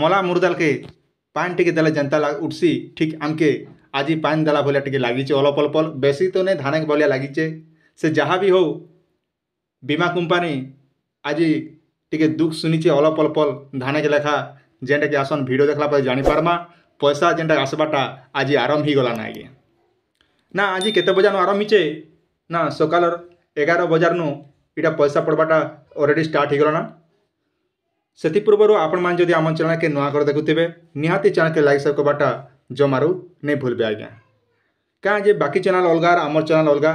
ମଲା ମୁର୍ଦାଲକେ ପାନ୍ ଟିକେ ଦେଲେ ଯେନ୍ତା ଉଠ୍ସି ଠିକ୍ ଆମ୍କେ ଆଜି ପାନ୍ ଦେଲା ଭଳିଆ ଟିକେ ଲାଗିଛେ ଅଳ୍ପ ଅଳ୍ପ ବେଶୀ ତ ନାଇଁ ଧାନେ ଭଳିଆ ଲାଗିଛେ ସେ ଯାହା ବି ହଉ ବୀମା କମ୍ପାନୀ ଆଜି ଟିକେ ଦୁଃଖ ଶୁନିଛେ ଅଳ୍ପ ଅଳ୍ପ ଧାନେକେ ଲେଖା ଯେନ୍ଟାକି ଆସନ୍ ଭିଡ଼ିଓ ଦେଖ୍ଲା ପରେ ଜାଣିପାର୍ମା ପଇସା ଯେନ୍ଟା ଆସ୍ବାଟା ଆଜି ଆରମ୍ଭ ହେଇଗଲାନ ଆଜ୍ଞା ନା ଆଜି କେତେ ବଜାରନୁ ଆରମ୍ଭ ହେଇଛେ ନା ସକାଳର ଏଗାର ବଜାରନୁ ଇଟା ପଇସା ପଡ଼୍ବାଟା ଅଲ୍ରେଡ଼ି ଷ୍ଟାର୍ଟ ହେଇଗଲାନା ସେଥିପୂର୍ବରୁ ଆପଣମାନେ ଯଦି ଆମ ଚ୍ୟାନେଲ୍କେ ନୂଆ ନୂଆକରି ଦେଖୁଥିବେ ନିହାତି ଚ୍ୟାନେଲ୍କେ ଲାଇକ୍ ସେୟାର କବାଟା ଜମାରୁ ନେଇ ଭୁଲବେ ଆଜ୍ଞା କାଁ ଯେ ବାକି ଚ୍ୟାନେଲ୍ ଅଲଗା ଆର୍ ଆମର ଚ୍ୟାନେଲ୍ ଅଲଗା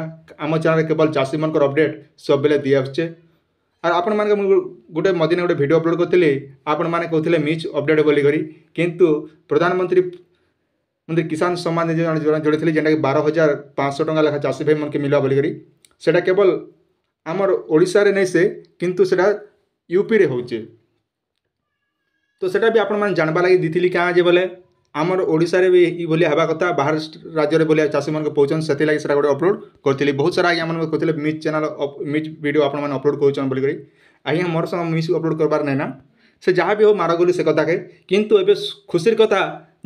ଆମ ଚ୍ୟାନେଲ୍ରେ କେବଳ ଚାଷୀମାନଙ୍କର ଅପଡ଼େଟ୍ ସବୁବେଳେ ଦିଆ ଆର୍ ଆପଣମାନଙ୍କୁ ମୁଁ ଗୋଟେ ମଦିନେ ଗୋଟେ ଭିଡ଼ିଓ ଅପଲୋଡ଼୍ କରିଥିଲି ଆପଣମାନେ କହୁଥିଲେ ମିଚ୍ ଅପଡ଼େଟ୍ ବୋଲିକରି କିନ୍ତୁ ପ୍ରଧାନମନ୍ତ୍ରୀ ମନ୍ତ୍ରୀ କିଷାନ ସମ୍ମାନ ଯୋଜନା ଯୋଡ଼ିଥିଲେ ଯେନ୍ଟାକି ବାର ହଜାର ପାଞ୍ଚଶହ ଟଙ୍କା ଲେଖା ଚାଷୀ ଭାଇମାନଙ୍କୁ ମିଳିବା ବୋଲିକରି ସେଟା କେବଳ ଆମର ଓଡ଼ିଶାରେ ନାଇଁ ସେ କିନ୍ତୁ ସେଇଟା ୟୁପିରେ ହେଉଛି ତ ସେଟା ବି ଆପଣମାନେ ଜାଣିବା ଲାଗି ଦେଇଥିଲି କାଁ ଯେ ବୋଲେ ଆମର ଓଡ଼ିଶାରେ ବି ଏଇଭଳି ହେବା କଥା ବାହାର ରାଜ୍ୟରେ ବୋଲି ଚାଷୀମାନଙ୍କୁ ପାଉଛନ୍ ସେଥିଲାଗି ସେଟା ଗୋଟେ ଅପଲୋଡ଼ କରିଥିଲି ବହୁତ ସାରା ଆଜ୍ଞା ମାନେ କହିଥିଲେ ମିଚ୍ ଚ୍ୟାନେଲ୍ ମିଚ୍ ଭିଡ଼ିଓ ଆପଣମାନେ ଅପଲୋଡ଼ କରୁଛନ୍ ବୋଲିକରି ଆଜ୍ଞା ମୋର ସାଙ୍ଗେ ମିସ୍ ଅପଲୋଡ଼ କରବାର ନାହିଁ ନା ସେ ଯାହା ବି ହଉ ମାରଗଲି ସେ କଥାକେ କିନ୍ତୁ ଏବେ ଖୁସିର କଥା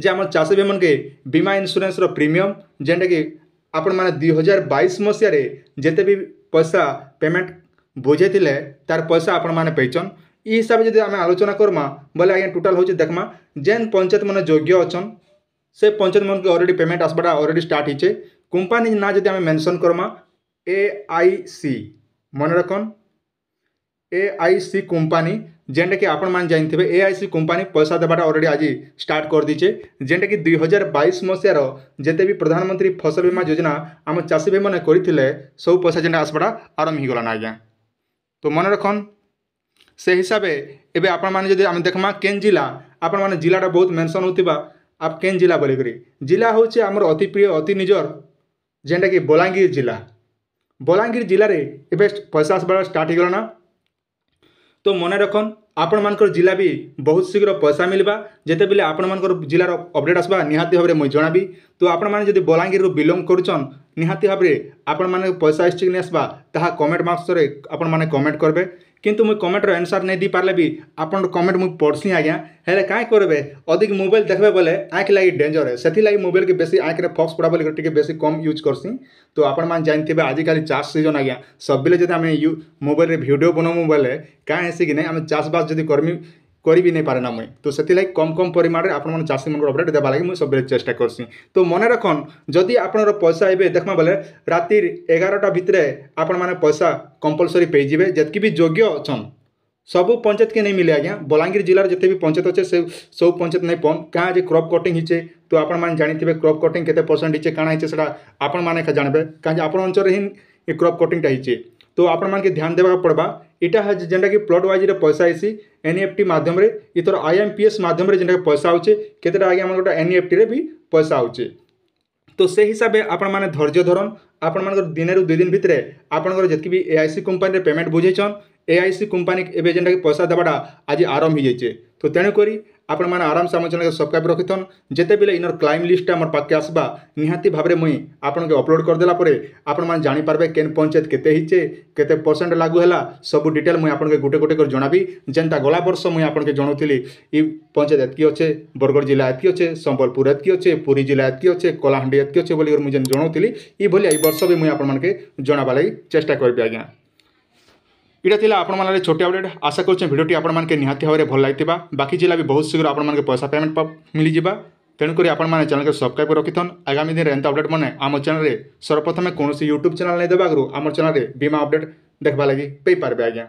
ଯେ ଆମର ଚାଷୀ ଭାଇମାନକେ ବୀମା ଇନ୍ସୁରାନ୍ସର ପ୍ରିମିୟମ୍ ଯେନ୍ଟାକି ଆପଣମାନେ ଦୁଇ ହଜାର ବାଇଶ ମସିହାରେ ଯେତେ ବି ପଇସା ପେମେଣ୍ଟ ବୁଝେଇଥିଲେ ତାର ପଇସା ଆପଣମାନେ ପାଇଛନ୍ ଇ ହିସାବରେ ଯଦି ଆମେ ଆଲୋଚନା କର୍ମା ବୋଲେ ଆଜ୍ଞା ଟୋଟାଲ୍ ହେଉଛି ଦେଖ୍ମା ଯେନ୍ ପଞ୍ଚାୟତମାନେ ଯୋଗ୍ୟ ଅଛନ୍ ସେ ପଞ୍ଚାୟତମାନଙ୍କୁ ଅଲରେଡ଼ି ପେମେଣ୍ଟ ଆସିବାଟା ଅଲରେଡ଼ି ଷ୍ଟାର୍ଟ ହେଇଛେ কোম্পানি না যদি আমি মেনশন করমা এ আই সি মনে রাখুন এ আই সি কোম্পানি যেটা কি আপন মানে জানিথিবে এ আই সি কোম্পানি পয়সা দেবাটা অলরেডি আজ স্টার্ট করেদিছে যেটা কি দুই হাজার বাইশ মশিয়ার যেতে বি প্রধানমন্ত্রী ফসল বীমা যোজনা আমার চাষী ভাই মানে করে সব পয়সা যেটা আসবাটা আরম্ভ হয়ে গলান আজ্ঞা তো মনে রাখুন ସେ ହିସାବେ ଏବେ ଆପଣମାନେ ଯଦି ଆମେ ଦେଖ୍ମା କେନ୍ ଜିଲ୍ଲା ଆପଣମାନେ ଜିଲ୍ଲାଟା ବହୁତ ମେନ୍ସନ୍ ହେଉଥିବା ଆପ କେନ୍ ଜିଲ୍ଲା ବୋଲିକରି ଜିଲ୍ଲା ହେଉଛି ଆମର ଅତି ପ୍ରିୟ ଅତି ନିଜର ଯେନ୍ଟାକି ବଲାଙ୍ଗୀର ଜିଲ୍ଲା ବଲାଙ୍ଗୀର ଜିଲ୍ଲାରେ ଏବେ ପଇସା ଆସିବାର ଷ୍ଟାର୍ଟ ହେଇଗଲାନା ତ ମନେ ରଖନ୍ ଆପଣମାନଙ୍କର ଜିଲ୍ଲା ବି ବହୁତ ଶୀଘ୍ର ପଇସା ମିଳିବା ଯେତେବେଳେ ଆପଣମାନଙ୍କର ଜିଲ୍ଲାର ଅପଡ଼େଟ୍ ଆସିବା ନିହାତି ଭାବରେ ମୁଇଁ ଜଣାବି ତ ଆପଣମାନେ ଯଦି ବଲାଙ୍ଗୀରରୁ ବିଲଙ୍ଗ କରୁଛନ୍ ନିହାତି ଭାବରେ ଆପଣମାନେ ପଇସା ଆସିଛି କି ନେଇ ଆସିବା ତାହା କମେଣ୍ଟ ମାର୍କ୍ସରେ ଆପଣମାନେ କମେଣ୍ଟ କରିବେ କିନ୍ତୁ ମୁଇଁ କମେଣ୍ଟର ଆନ୍ସର୍ ନାଇଁ ଦେଇପାରିଲେ ବି ଆପଣଙ୍କ କମେଣ୍ଟ ମୁଇଁ ପଢ଼୍ସି ଆଜ୍ଞା ହେଲେ କାଁ କରିବେ ଅଧିକ ମୋବାଇଲ୍ ଦେଖ୍ବେ ବୋଲେ ଆଖି ଲାଗି ଡେଞ୍ଜର୍ ହେ ସେଥିଲାଗି ମୋବାଇଲ୍କେ ବେଶୀ ଆଖିରେ ଫକ୍ସ ପଡ଼ା ବୋଲିକରି ଟିକେ ବେଶୀ କମ୍ ୟୁଜ୍ କର୍ସି ତ ଆପଣମାନେ ଜାଣିଥିବେ ଆଜିକାଲି ଚାଷ ସିଜନ୍ ଆଜ୍ଞା ସବୁବେଳେ ଯଦି ଆମେ ମୋବାଇଲ୍ରେ ଭିଡ଼ିଓ ବନାମୁ ବୋଲେ କାଁ ହେସି କି ନାଇଁ ଆମେ ଚାଷବାସ ଯଦି କର୍ମି କରିବି ନେଇ ପାରେନା ମୁଇଁ ତ ସେଥିଲାଗି କମ୍ କମ୍ ପରିମାଣରେ ଆପଣମାନେ ଚାଷୀମାନଙ୍କର ଅପଡ଼େଟ୍ ଦେବା ଲାଗି ମୁଁ ସବୁବେଳେ ଚେଷ୍ଟା କରୁଛି ତ ମନେ ରଖନ୍ ଯଦି ଆପଣଙ୍କର ପଇସା ଏବେ ଦେଖ୍ମା ବେଲେ ରାତିର୍ ଏଗାରଟା ଭିତରେ ଆପଣମାନେ ପଇସା କମ୍ପଲସରି ପାଇଯିବେ ଯେତ୍କି ବି ଯୋଗ୍ୟ ଅଛନ୍ ସବୁ ପଞ୍ଚାୟତକେ ନେଇ ମିଲେ ଆଜ୍ଞା ବଲାଙ୍ଗୀର ଜିଲ୍ଲାର ଯେତେ ବି ପଞ୍ଚାୟତ ଅଛେ ସେ ସବୁ ପଞ୍ଚାୟତ ନେଇ ପନ୍ କାଁ ଯେ କ୍ରପ୍ କଟିଂ ହେଇଛେ ତ ଆପଣମାନେ ଜାଣିଥିବେ କ୍ରପ୍ କଟିଂ କେତେ ପରସେଣ୍ଟ ହେଇଛେ କାଣା ହେଇଛେ ସେଟା ଆପଣମାନେ ଏକା ଜାଣିବେ କାଁ ଯେ ଆପଣ ଅଞ୍ଚଳରେ ହିଁ ଏ କ୍ରପ୍ କଟିଂଟା ହେଇଛେ তো আপনার ধ্যান দেওয়া পড়বা এটা যেটাকি প্লট ওয়াইজ পয়সা আইসি এনইএফটি মাধ্যমে ইতর আইএমপিএস মাধ্যমে যেটা পয়সা আছে কেতটা আগে আমার গোটা এনইএফটিরে বি পয়সা আছে তো সেই হিসাবে আপনার ধৈর্য ধরন আপনার দিনে দুই দিন ভিতরে আপনার যেত বি এআইসি কোম্পানির পেমেন্ট বুঝেছন ଏଆଇସି କମ୍ପାନୀ ଏବେ ଯେନ୍ଟାକି ପଇସା ଦେବାଟା ଆଜି ଆରମ୍ଭ ହେଇଯାଇଛେ ତ ତେଣୁକରି ଆପଣମାନେ ଆରାମସେ ଆମ ଚ୍ୟାନେଲ୍କେ ସବସ୍କ୍ରାଇବ୍ ରଖିଥନ୍ ଯେତେବେଲେ ଇନର କ୍ଲାଇମ୍ ଲିଷ୍ଟଟା ଆମର ପାଖକେ ଆସ୍ବା ନିହାତି ଭାବରେ ମୁଇଁ ଆପଣଙ୍କୁ ଅପଲୋଡ଼ କରିଦେଲା ପରେ ଆପଣମାନେ ଜାଣିପାରିବେ କେନ୍ ପଞ୍ଚାୟତ କେତେ ହେଇଛେ କେତେ ପରସେଣ୍ଟ ଲାଗୁ ହେଲା ସବୁ ଡିଟେଲ୍ ମୁଇଁ ଆପଣଙ୍କୁ ଗୋଟେ ଗୋଟେ କରି ଜଣାବି ଯେନ୍ତା ଗଲା ବର୍ଷ ମୁଇଁ ଆପଣଙ୍କୁ ଜଣାଉଥିଲି ଇ ପଞ୍ଚାୟତ ଏତ୍କି ଅଛେ ବରଗଡ଼ ଜିଲ୍ଲା ଏତ୍କି ଅଛେ ସମ୍ବଲପୁର ଏତ୍କି ଅଛେ ପୁରୀ ଜିଲ୍ଲା ଏତ୍କି ଅଛେ କଳାହାଣ୍ଡି ଏତ୍କି ଅଛେ ବୋଲିକରି ମୁଇଁ ଯେନ୍ ଜଣାଉଥିଲି ଇଭଳି ଏଇ ବର୍ଷ ବି ମୁଇଁ ଆପଣମାନଙ୍କୁ ଜଣାବା ଲାଗି ଚେଷ୍ଟା କରିବି ଆଜ୍ଞା এটা লা আপনার ছোট আপডেট আশা করছি ভিডিওটি আপনার নিহতি ভাবে ভাল লাগি বাকি জেলা বি বহু শীঘ্র আপনার পয়সা পেমেন্ট মিলিযা তেণুকরি আপনার চ্যানেলকে সবসক্রাইব করে রাখি আগামী দিনের এমন অপডেট মানে আমার চ্যানেলে সর্বপ্রথমে কৌশি ইউট্যুব চ্যানেল নাই দেওয়া আগু আমার চ্যানেলে বিমা অপডেট দেখবা লাগি পাইপারে আজ্ঞা